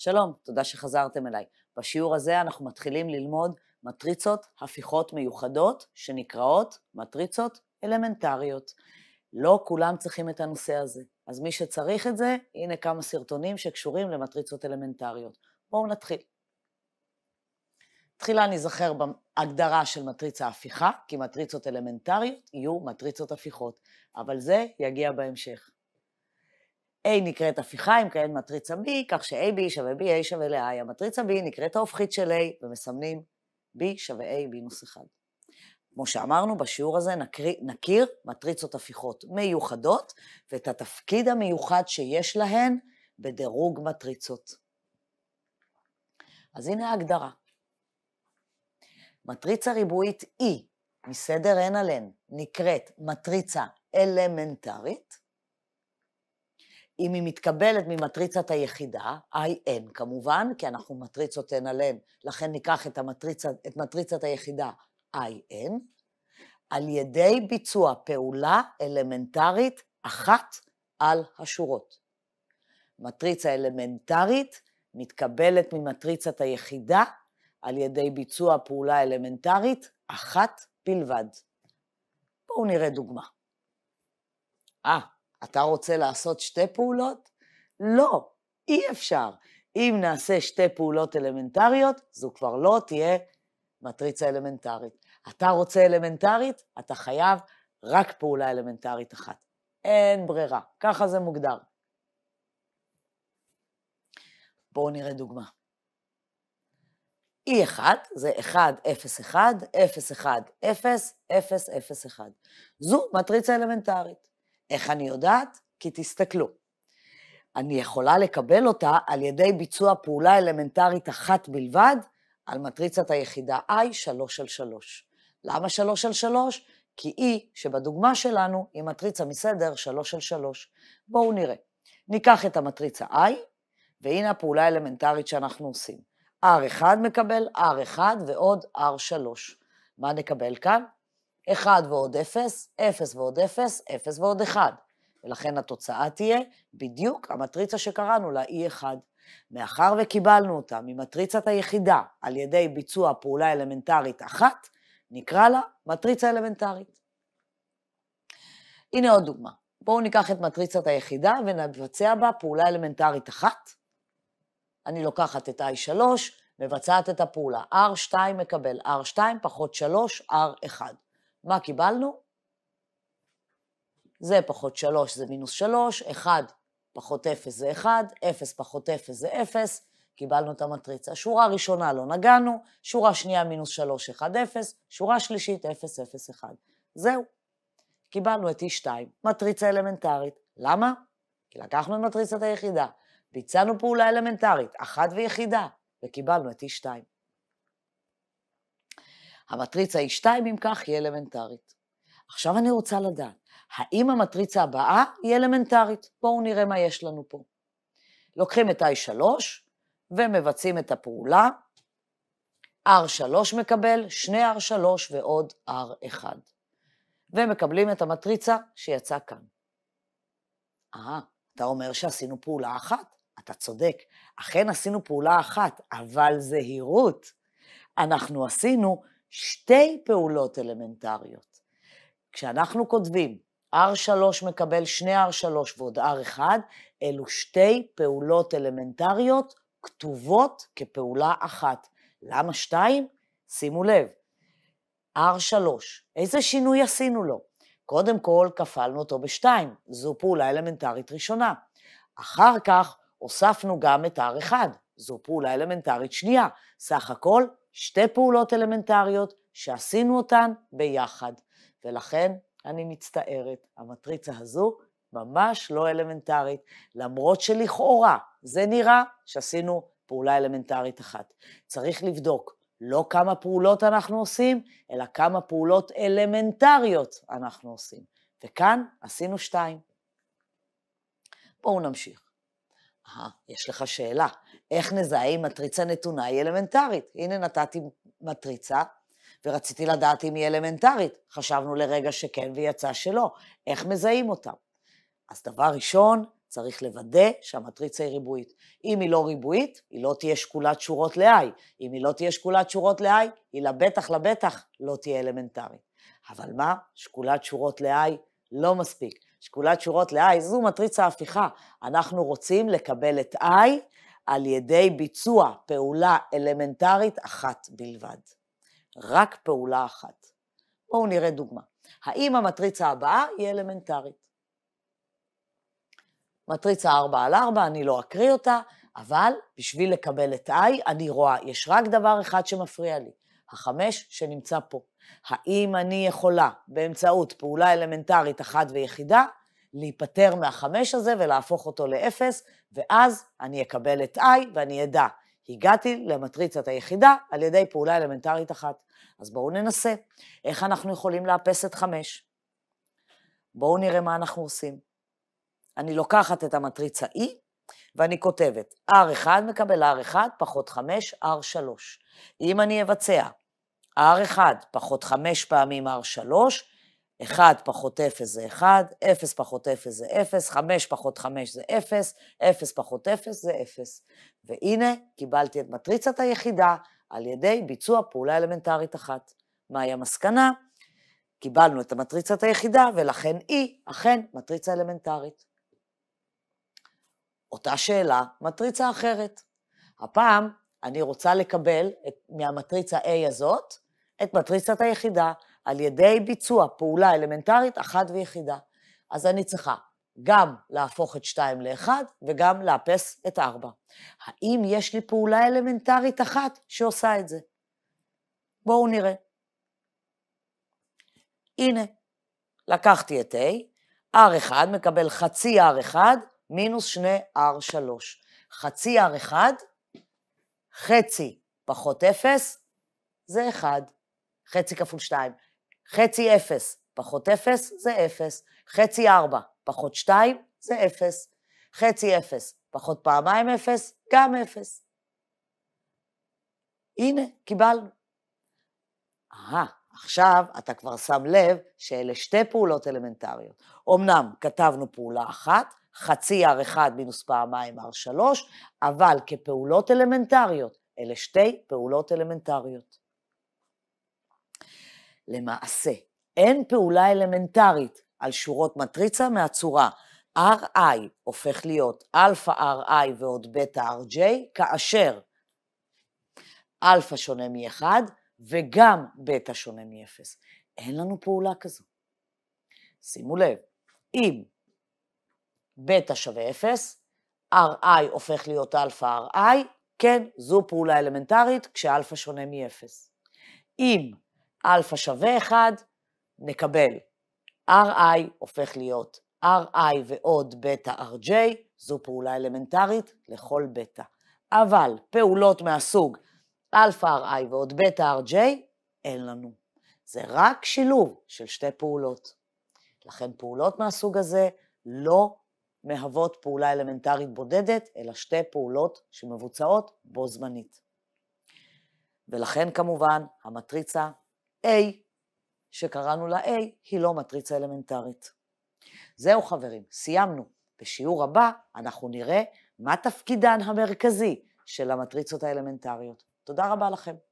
שלום, תודה שחזרתם אליי. בשיעור הזה אנחנו מתחילים ללמוד מטריצות הפיכות מיוחדות, שנקראות מטריצות אלמנטריות. לא כולם צריכים את הנושא הזה, אז מי שצריך את זה, הנה כמה סרטונים שקשורים למטריצות אלמנטריות. בואו נתחיל. תחילה נזכר בהגדרה של מטריצה הפיכה, כי מטריצות אלמנטריות יהיו מטריצות הפיכות, אבל זה יגיע בהמשך. A נקראת הפיכה אם קיימת מטריצה B, כך ש-AB שווה B, A שווה ל-I. המטריצה B נקראת ההופכית של A, ומסמנים B שווה A מינוס 1. כמו שאמרנו, בשיעור הזה נקריא, נכיר מטריצות הפיכות מיוחדות, ואת התפקיד המיוחד שיש להן בדירוג מטריצות. אז הנה ההגדרה. מטריצה ריבועית E מסדר n על n נקראת מטריצה אלמנטרית, אם היא מתקבלת ממטריצת היחידה, IN כמובן, כי אנחנו מטריצות הן על n, לכן ניקח את, המטריצה, את מטריצת היחידה IN, על ידי ביצוע פעולה אלמנטרית אחת על השורות. מטריצה אלמנטרית מתקבלת ממטריצת היחידה על ידי ביצוע פעולה אלמנטרית אחת בלבד. בואו נראה דוגמה. אה, אתה רוצה לעשות שתי פעולות? לא, אי אפשר. אם נעשה שתי פעולות אלמנטריות, זו כבר לא תהיה מטריצה אלמנטרית. אתה רוצה אלמנטרית, אתה חייב רק פעולה אלמנטרית אחת. אין ברירה, ככה זה מוגדר. בואו נראה דוגמה. E1 זה 1, 0, 1, 0, 1, 0, 0, 0, 1. זו מטריצה אלמנטרית. איך אני יודעת? כי תסתכלו. אני יכולה לקבל אותה על ידי ביצוע פעולה אלמנטרית אחת בלבד על מטריצת היחידה I 3 על 3. למה 3 על 3? כי E שבדוגמה שלנו היא מטריצה מסדר 3 על 3. בואו נראה. ניקח את המטריצה I, והנה הפעולה האלמנטרית שאנחנו עושים. R1 מקבל R1 ועוד R3. מה נקבל כאן? 1 ועוד 0, 0 ועוד 0, 0 ועוד 1. ולכן התוצאה תהיה בדיוק המטריצה שקראנו לה E1. מאחר וקיבלנו אותה ממטריצת היחידה על ידי ביצוע פעולה אלמנטרית אחת, נקרא לה מטריצה אלמנטרית. הנה עוד דוגמה. בואו ניקח את מטריצת היחידה ונבצע בה פעולה אלמנטרית אחת. אני לוקחת את i3, מבצעת את הפעולה. R2 מקבל R2 פחות 3, R1. מה קיבלנו? זה פחות 3 זה מינוס 3, 1 פחות 0 זה 1, 0 פחות 0 זה 0, קיבלנו את המטריצה. שורה ראשונה לא נגענו, שורה שנייה מינוס 3, 1, 0, שורה שלישית 0, 0, 1. זהו. קיבלנו את E2, מטריצה אלמנטרית. למה? כי לקחנו את מטריצת היחידה, ביצענו פעולה אלמנטרית, אחת ויחידה, וקיבלנו את E2. המטריצה היא 2 אם כך, היא אלמנטרית. עכשיו אני רוצה לדעת, האם המטריצה הבאה היא אלמנטרית? בואו נראה מה יש לנו פה. לוקחים את I3 ומבצעים את הפעולה, R3 מקבל 2R3 ועוד R1, ומקבלים את המטריצה שיצא כאן. אה, אתה אומר שעשינו פעולה אחת? אתה צודק, אכן עשינו פעולה אחת, אבל זהירות. אנחנו עשינו שתי פעולות אלמנטריות. כשאנחנו כותבים R3 מקבל שני R3 ועוד R1, אלו שתי פעולות אלמנטריות כתובות כפעולה אחת. למה שתיים? שימו לב, R3, איזה שינוי עשינו לו? קודם כל כפלנו אותו בשתיים, זו פעולה אלמנטרית ראשונה. אחר כך הוספנו גם את R1, זו פעולה אלמנטרית שנייה. סך הכל שתי פעולות אלמנטריות שעשינו אותן ביחד. ולכן אני מצטערת, המטריצה הזו ממש לא אלמנטרית, למרות שלכאורה זה נראה שעשינו פעולה אלמנטרית אחת. צריך לבדוק לא כמה פעולות אנחנו עושים, אלא כמה פעולות אלמנטריות אנחנו עושים. וכאן עשינו שתיים. בואו נמשיך. אה, יש לך שאלה, איך נזהה אם מטריצה נתונה היא אלמנטרית? הנה נתתי מטריצה, ורציתי לדעת אם היא אלמנטרית. חשבנו לרגע שכן ויצא שלא, איך מזהים אותה? אז דבר ראשון, צריך לוודא שהמטריצה היא ריבועית. אם היא לא ריבועית, היא לא תהיה שקולת שורות ל-I. אם היא לא תהיה שקולת שורות ל-I, היא לבטח לבטח לא תהיה אלמנטרית. אבל מה? שקולת שורות ל-I לא מספיק. שקולת שורות ל-I, זו מטריצה הפיכה. אנחנו רוצים לקבל את I על ידי ביצוע פעולה אלמנטרית אחת בלבד. רק פעולה אחת. בואו נראה דוגמה. האם המטריצה הבאה היא אלמנטרית? מטריצה 4 על 4, אני לא אקריא אותה, אבל בשביל לקבל את I, אני רואה, יש רק דבר אחד שמפריע לי. החמש שנמצא פה. האם אני יכולה, באמצעות פעולה אלמנטרית אחת ויחידה, להיפטר מהחמש הזה ולהפוך אותו לאפס, ואז אני אקבל את I ואני אדע. הגעתי למטריצת היחידה על ידי פעולה אלמנטרית אחת. אז בואו ננסה איך אנחנו יכולים לאפס את חמש. בואו נראה מה אנחנו עושים. אני לוקחת את המטריצה E, ואני כותבת, R1 מקבל R1 פחות 5, R3. אם אני אבצע R1 פחות 5 פעמים R3, 1 פחות 0 זה 1, 0 פחות 0 זה 0, 5 פחות 5 זה 0, 0 פחות 0 זה 0. והנה, קיבלתי את מטריצת היחידה על ידי ביצוע פעולה אלמנטרית אחת. מהי המסקנה? קיבלנו את המטריצת היחידה, ולכן היא e, אכן מטריצה אלמנטרית. אותה שאלה, מטריצה אחרת. הפעם אני רוצה לקבל את, מהמטריצה A הזאת את מטריצת היחידה, על ידי ביצוע פעולה אלמנטרית אחת ויחידה. אז אני צריכה גם להפוך את 2 ל-1 וגם לאפס את 4. האם יש לי פעולה אלמנטרית אחת שעושה את זה? בואו נראה. הנה, לקחתי את A, R1 מקבל חצי R1 מינוס 2 R3. חצי R1, חצי פחות 0, זה 1. חצי כפול 2. חצי 0 פחות 0, זה 0. חצי 4 פחות 2, זה 0. חצי 0 פחות פעמיים 0, גם 0. הנה, קיבלנו. אהה. עכשיו אתה כבר שם לב שאלה שתי פעולות אלמנטריות. אמנם כתבנו פעולה אחת, חצי R1 מינוס פעמיים R3, אבל כפעולות אלמנטריות, אלה שתי פעולות אלמנטריות. למעשה, אין פעולה אלמנטרית על שורות מטריצה מהצורה RI הופך להיות Alpha RI ועוד Beta RJ, כאשר Alpha שונה מ-1, וגם בטא שונה מ-0. אין לנו פעולה כזו. שימו לב, אם בטא שווה 0, RI הופך להיות Alpha RI, כן, זו פעולה אלמנטרית כשאלפא שונה מ-0. אם Alpha שווה 1, נקבל RI הופך להיות RI ועוד בטא RJ, זו פעולה אלמנטרית לכל בטא. אבל פעולות מהסוג Alpha RI ועוד Beta RJ, אין לנו. זה רק שילוב של שתי פעולות. לכן פעולות מהסוג הזה לא מהוות פעולה אלמנטרית בודדת, אלא שתי פעולות שמבוצעות בו זמנית. ולכן כמובן המטריצה A, שקראנו לה A, היא לא מטריצה אלמנטרית. זהו חברים, סיימנו. בשיעור הבא אנחנו נראה מה תפקידן המרכזי של המטריצות האלמנטריות. תודה רבה לכם.